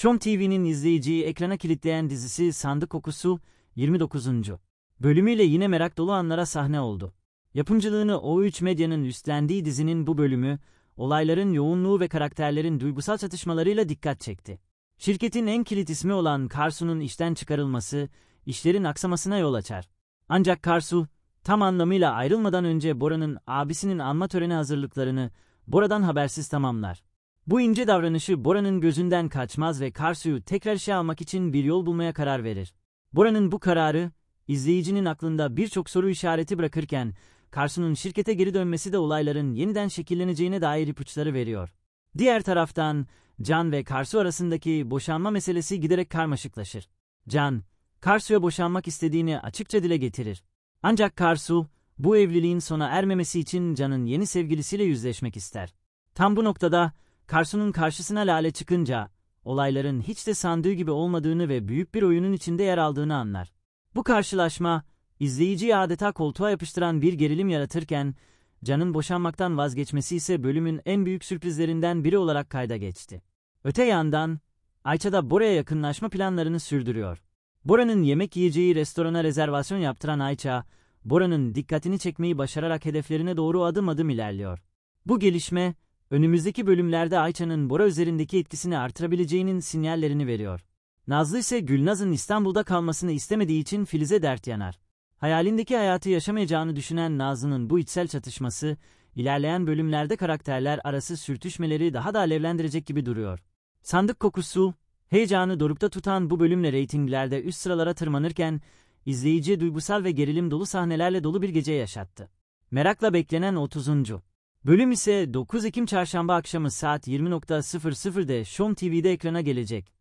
Şom TV'nin izleyiciyi ekrana kilitleyen dizisi Sandık Kokusu 29. bölümüyle yine merak dolu anlara sahne oldu. Yapımcılığını O3 Medya'nın üstlendiği dizinin bu bölümü, olayların yoğunluğu ve karakterlerin duygusal çatışmalarıyla dikkat çekti. Şirketin en kilit ismi olan Karsu'nun işten çıkarılması, işlerin aksamasına yol açar. Ancak Karsu, tam anlamıyla ayrılmadan önce Bora'nın abisinin anma töreni hazırlıklarını Bora'dan habersiz tamamlar. Bu ince davranışı Bora'nın gözünden kaçmaz ve Karsu'yu tekrar işe almak için bir yol bulmaya karar verir. Bora'nın bu kararı, izleyicinin aklında birçok soru işareti bırakırken, Karsu'nun şirkete geri dönmesi de olayların yeniden şekilleneceğine dair ipuçları veriyor. Diğer taraftan, Can ve Karsu arasındaki boşanma meselesi giderek karmaşıklaşır. Can, Karsu'ya boşanmak istediğini açıkça dile getirir. Ancak Karsu, bu evliliğin sona ermemesi için Can'ın yeni sevgilisiyle yüzleşmek ister. Tam bu noktada Karsu'nun karşısına Lale çıkınca olayların hiç de sandığı gibi olmadığını ve büyük bir oyunun içinde yer aldığını anlar. Bu karşılaşma izleyiciyi adeta koltuğa yapıştıran bir gerilim yaratırken Can'ın boşanmaktan vazgeçmesi ise bölümün en büyük sürprizlerinden biri olarak kayda geçti. Öte yandan Ayça da Bora'ya yakınlaşma planlarını sürdürüyor. Bora'nın yemek yiyeceği restorana rezervasyon yaptıran Ayça, Bora'nın dikkatini çekmeyi başararak hedeflerine doğru adım adım ilerliyor. Bu gelişme önümüzdeki bölümlerde Ayça'nın Bora üzerindeki etkisini artırabileceğinin sinyallerini veriyor. Nazlı ise Gülnaz'ın İstanbul'da kalmasını istemediği için Filiz'e dert yanar. Hayalindeki hayatı yaşamayacağını düşünen Nazlı'nın bu içsel çatışması, ilerleyen bölümlerde karakterler arası sürtüşmeleri daha da alevlendirecek gibi duruyor. Sandık kokusu, heyecanı dorukta tutan bu bölümle reytinglerde üst sıralara tırmanırken, izleyici duygusal ve gerilim dolu sahnelerle dolu bir gece yaşattı. Merakla beklenen 30. Bölüm ise 9 Ekim Çarşamba akşamı saat 20.00'de Show TV'de ekrana gelecek.